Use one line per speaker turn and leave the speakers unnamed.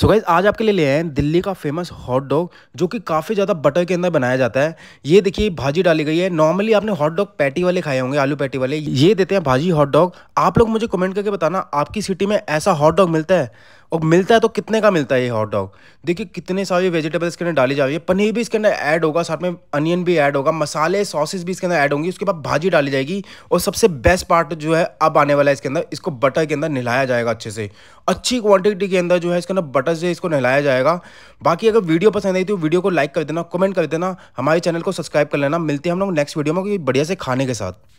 सो so guys आज आपके लिए ले आए हैं दिल्ली का फेमस हॉट डॉग जो कि काफ़ी ज़्यादा बटर के अंदर बनाया जाता है ये देखिए भाजी डाली गई है नॉर्मली आपने हॉट डॉग पैटी वाले खाए होंगे आलू पैटी वाले ये देते हैं भाजी हॉट डॉग आप लोग मुझे कमेंट करके बताना आपकी सिटी में ऐसा हॉट डॉग मिलता है और मिलता है तो कितने का मिलता है ये हॉट डॉग देखिए कितने सारी वेजिटेबल्स इसके अंदर डाली जा रही है पनीर भी इसके अंदर ऐड होगा साथ में अनियन भी ऐड होगा मसाले सॉसेस भी इसके अंदर ऐड होंगी उसके बाद भाजी डाली जाएगी और सबसे बेस्ट पार्ट जो है अब आने वाला है इसके अंदर इसको बटर के अंदर नहलाया जाएगा अच्छे से अच्छी क्वान्टिटी के अंदर जो है इसके अंदर बटर से इसको नहलाया जाएगा बाकी अगर वीडियो पसंद आई तो वीडियो को लाइक कर देना कमेंट कर देना हमारे चैनल को सब्सक्राइब कर लेना मिलते हैं हम लोग नेक्स्ट वीडियो में बढ़िया से खाने के साथ